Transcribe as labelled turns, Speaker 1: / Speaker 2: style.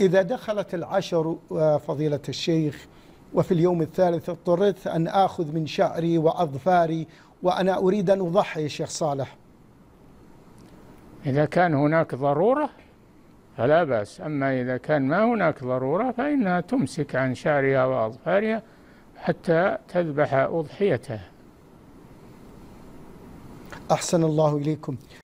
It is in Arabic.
Speaker 1: إذا دخلت العشر آه، فضيلة الشيخ وفي اليوم الثالث اضطررت أن آخذ من شعري وأظفاري وأنا أريد أن أضحي يا شيخ صالح
Speaker 2: إذا كان هناك ضرورة فلا بأس أما إذا كان ما هناك ضرورة فإنها تمسك عن شعرها وأظفارها حتى تذبح أضحيتها
Speaker 3: أحسن الله إليكم